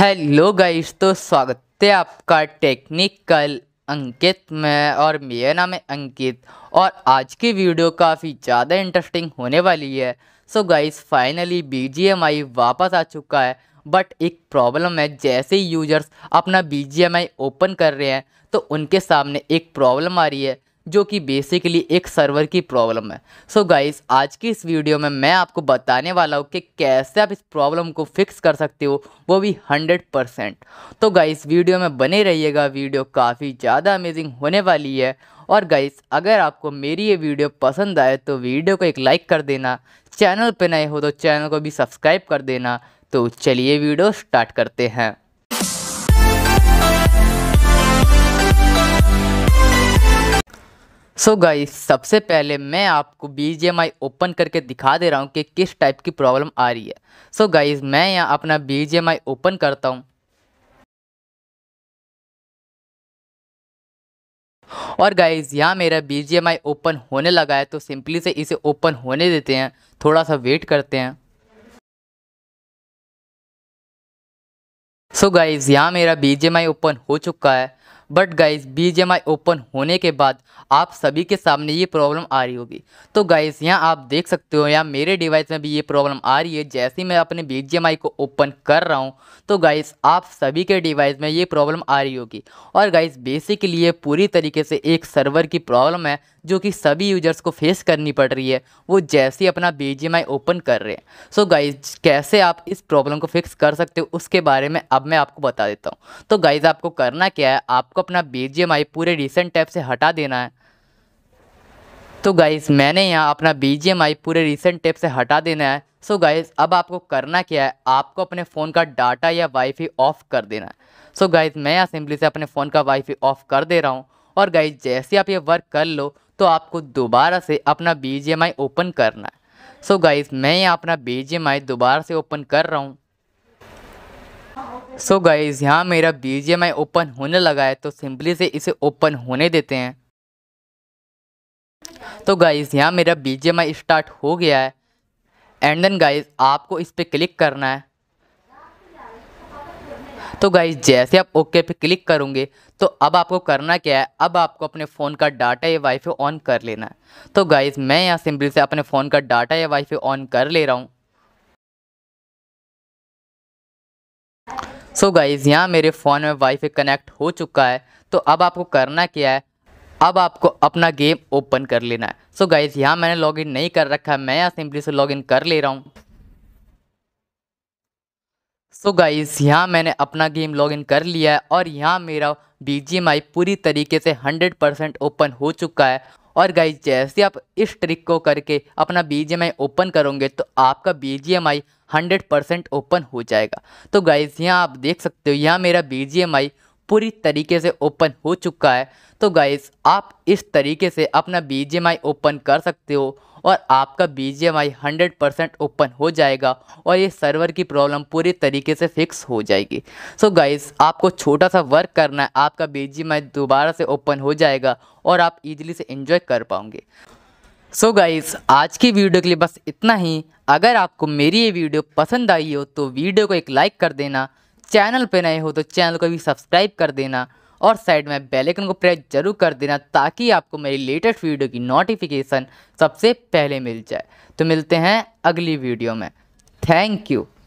hello guys तो स्वागत है आपका टेक्निकल अंकित में और मेरा नाम है अंकित और आज की वीडियो काफ़ी ज़्यादा इंटरेस्टिंग होने वाली है सो गाइस फाइनली बीजीएमआई वापस आ चुका है बट एक प्रॉब्लम है जैसे ही यूजर्स अपना बीजीएमआई ओपन कर रहे हैं तो उनके सामने एक प्रॉब्लम आ रही है जो कि बेसिकली एक सर्वर की प्रॉब्लम है सो so गाइस आज की इस वीडियो में मैं आपको बताने वाला हूँ कि कैसे आप इस प्रॉब्लम को फिक्स कर सकते हो वो भी हंड्रेड परसेंट तो गाइस वीडियो में बने रहिएगा वीडियो काफ़ी ज़्यादा अमेजिंग होने वाली है और गाइस अगर आपको मेरी ये वीडियो पसंद आए तो वीडियो को एक लाइक कर देना चैनल पर नए हो तो चैनल को भी सब्सक्राइब कर देना तो चलिए वीडियो स्टार्ट करते हैं सो so गाइस सबसे पहले मैं आपको B G M I open करके दिखा दे रहा हूँ कि किस टाइप की प्रॉब्लम आ रही है सो so गाइस मैं यहाँ अपना B G M I open करता हूँ और गाइस यहाँ मेरा B G M I open होने लगा है तो सिंपली से इसे ओपन होने देते हैं थोड़ा सा वेट करते हैं सो गाइस यहाँ मेरा B G M I open हो चुका है बट गाइस आई ओपन होने के बाद आप सभी के सामने ये प्रॉब्लम आ रही होगी तो गाइस यहाँ आप देख सकते हो यहाँ मेरे डिवाइस में भी ये प्रॉब्लम आ रही है जैसे मैं अपने आई को ओपन कर रहा हूँ तो गाइस आप सभी के डिवाइस में ये प्रॉब्लम आ रही होगी और गाइस बेसिकली ये पूरी तरीके से एक सर्वर की प्रॉब्लम है जो कि सभी यूजर्स को फेस करनी पड़ रही है वो जैसे ही अपना आई ओपन कर रहे हैं सो गाइज कैसे आप इस प्रॉब्लम को फिक्स कर सकते हो उसके बारे में अब मैं आपको बता देता हूँ तो गाइज आपको करना क्या है आपको आपको अपना बी पूरे रिसेंट टैब से हटा देना है तो गाइस मैंने यहाँ अपना बी पूरे रिसेंट टैब से हटा देना है सो so गाइज़ अब आपको करना क्या है आपको अपने फ़ोन का डाटा या वाईफाई ऑफ कर देना है सो so गाइज़ मैं यहाँ सिंपली से अपने फ़ोन का वाईफाई ऑफ कर दे रहा हूँ और गाइज़ जैसे आप ये वर्क कर लो तो आपको दोबारा से अपना बी ओपन करना है सो so गाइज़ मैं यहाँ अपना बी दोबारा से ओपन कर रहा हूँ सो गाइज़ यहाँ मेरा B G M I open होने लगा है तो सिंपली से इसे ओपन होने देते हैं तो गाइज़ यहाँ मेरा B G M I start हो गया है एंड देन गाइज़ आपको इस पर क्लिक करना है तो गाइज जैसे आप ओके पे क्लिक करोगे तो अब आपको करना क्या है अब आपको अपने फ़ोन का डाटा या वाईफाई ऑन कर लेना है तो गाइज मैं यहाँ सिंपली से अपने फ़ोन का डाटा या वाईफाई ऑन कर ले रहा हूँ सो गाइज़ यहाँ मेरे फ़ोन में वाईफाई कनेक्ट हो चुका है तो अब आपको करना क्या है अब आपको अपना गेम ओपन कर लेना है सो गाइज़ यहाँ मैंने लॉगिन नहीं कर रखा है मैं यहाँ सिंपली से लॉगिन कर ले रहा हूँ सो गाइज़ यहाँ मैंने अपना गेम लॉगिन कर लिया है और यहाँ मेरा बी पूरी तरीके से 100% ओपन हो चुका है और गाइज जैसे आप इस ट्रिक को करके अपना बी ओपन करोगे तो आपका बी 100% ओपन हो जाएगा तो गाइज यहाँ आप देख सकते हो यहाँ मेरा बी पूरी तरीके से ओपन हो चुका है तो गाइस आप इस तरीके से अपना बी ओपन कर सकते हो और आपका B G M I hundred percent open हो जाएगा और ये सर्वर की प्रॉब्लम पूरी तरीके से फिक्स हो जाएगी सो so गाइस आपको छोटा सा वर्क करना है आपका बी जी एम आई दोबारा से ओपन हो जाएगा और आप इजीली से इन्जॉय कर पाओगे सो so गाइस आज की वीडियो के लिए बस इतना ही अगर आपको मेरी ये वीडियो पसंद आई हो तो वीडियो को एक लाइक कर देना चैनल पे नए हो तो चैनल को भी सब्सक्राइब कर देना और साइड में बेल आइकन को प्रेस जरूर कर देना ताकि आपको मेरी लेटेस्ट वीडियो की नोटिफिकेशन सबसे पहले मिल जाए तो मिलते हैं अगली वीडियो में थैंक यू